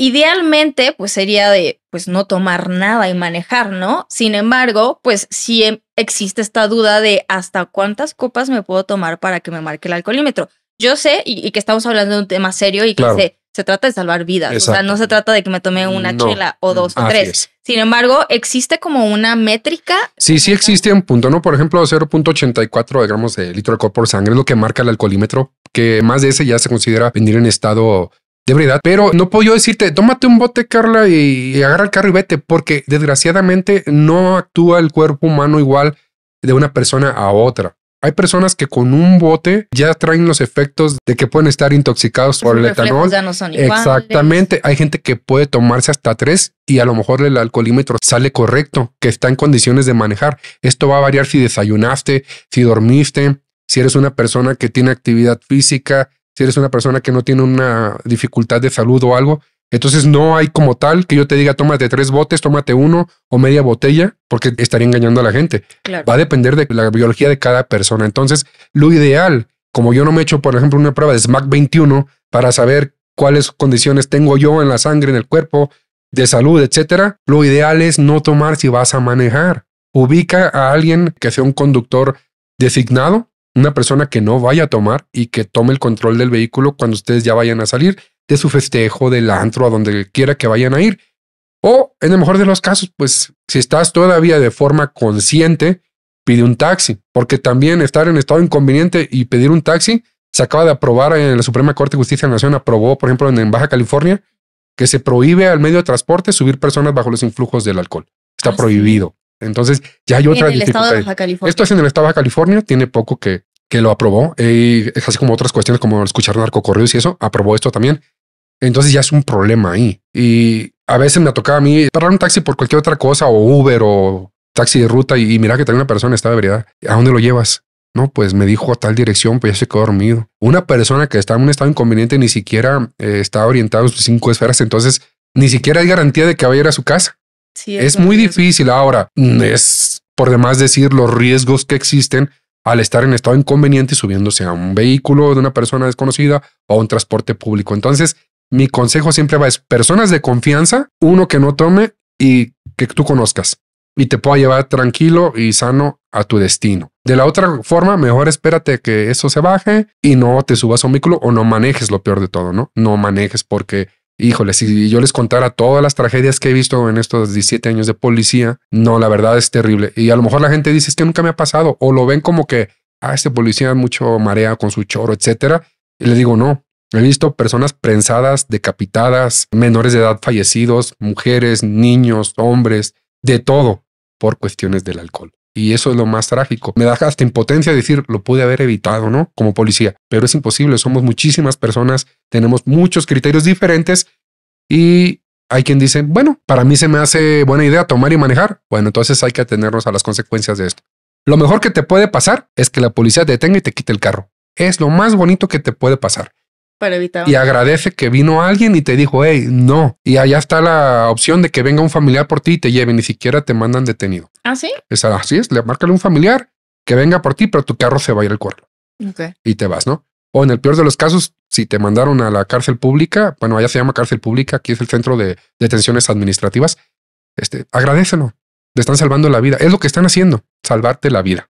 Idealmente, pues sería de, pues no tomar nada y manejar, ¿no? Sin embargo, pues sí em, existe esta duda de hasta cuántas copas me puedo tomar para que me marque el alcoholímetro. Yo sé y, que estamos hablando de un tema serio y que se, trata de salvar vidas, o sea, no se trata de que me tome una chela o mm, dos o tres. Sin embargo, existe como una métrica. Sí, sí existe un punto, ¿no? Por ejemplo, 0.84 gramos de litro de alcohol por sangre es lo que marca el alcoholímetro, que más de ese ya se considera venir en estado de verdad, pero no puedo decirte, tómate un bote, Carla, y, agarra el carro y vete, porque desgraciadamente no actúa el cuerpo humano igual de una persona a otra. Hay personas que con un bote ya traen los efectos de que pueden estar intoxicados por el etanol. Exactamente. Hay gente que puede tomarse hasta tres y a lo mejor el alcoholímetro sale correcto, que está en condiciones de manejar. Esto va a variar si desayunaste, si dormiste, si eres una persona que tiene actividad física, si eres una persona que no tiene una dificultad de salud o algo. Entonces no hay como tal que yo te diga tómate tres botes, tómate uno o media botella, porque estaría engañando a la gente. Va a depender de la biología de cada persona. Entonces, lo ideal, como yo no me he hecho, por ejemplo, una prueba de SMAC 21 para saber cuáles condiciones tengo yo en la sangre, en el cuerpo, de salud, etcétera, lo ideal es no tomar si vas a manejar. Ubica a alguien que sea un conductor designado una persona que no vaya a tomar y que tome el control del vehículo cuando ustedes ya vayan a salir de su festejo, del antro, a donde quiera que vayan a ir. O en el mejor de los casos, pues si estás todavía de forma consciente, pide un taxi, porque también estar en estado inconveniente y pedir un taxi se acaba de aprobar en la Suprema Corte de Justicia de la Nación, aprobó, por ejemplo, en Baja California, que se prohíbe al medio de transporte subir personas bajo los influjos del alcohol. Está ah, prohibido. Entonces, ya hay otra Esto es en el estado de Baja California, tiene poco que, que lo aprobó, y es así como otras cuestiones como escuchar narcocorridos y eso, aprobó esto también. Entonces ya es un problema ahí. Y a veces me tocaba a mí parar un taxi por cualquier otra cosa o Uber o taxi de ruta y, mira que también una persona está de verdad. ¿A dónde lo llevas? No, pues me dijo a tal dirección, pues ya se quedó dormido. Una persona que está en un estado inconveniente ni siquiera eh, está orientado a sus cinco esferas, entonces ni siquiera hay garantía de que vaya a ir a su casa. Sí, es muy difícil. Ahora, es por demás decir los riesgos que existen al estar en estado inconveniente subiéndose a un vehículo de una persona desconocida o a un transporte público. Entonces, mi consejo siempre va es personas de confianza, uno que no tome y que tú conozcas y te pueda llevar tranquilo y sano a tu destino. De la otra forma, mejor espérate que eso se baje y no te subas a un vehículo o no manejes lo peor de todo, ¿no? No manejes porque híjole, si yo les contara todas las tragedias que he visto en estos 17 años de policía, no, la verdad es terrible. Y a lo mejor la gente dice, es que nunca me ha pasado, o lo ven como que, a ah, este policía mucho marea con su choro, etcétera. Y les digo, no, he visto personas prensadas, decapitadas, menores de edad fallecidos, mujeres, niños, hombres, de todo por cuestiones del alcohol. Y eso es lo más trágico. Me da hasta impotencia decir, lo pude haber evitado, ¿no? Como policía. Pero es imposible, somos muchísimas personas, tenemos muchos criterios diferentes y hay quien dice, bueno, para mí se me hace buena idea tomar y manejar. Bueno, entonces hay que atenernos a las consecuencias de esto. Lo mejor que te puede pasar es que la policía te detenga y te quite el carro. Es lo más bonito que te puede pasar. Y agradece que vino alguien y te dijo, hey, no. Y allá está la opción de que venga un familiar por ti y te lleve, ni siquiera te mandan detenido. ¿Ah, sí? Es así es, le márcale un familiar que venga por ti, pero tu carro se va a ir al corral. Y te vas, ¿no? O en el peor de los casos, si te mandaron a la cárcel pública, bueno, allá se llama cárcel pública, aquí es el centro de detenciones administrativas, este, agradecelo. Te están salvando la vida. Es lo que están haciendo, salvarte la vida.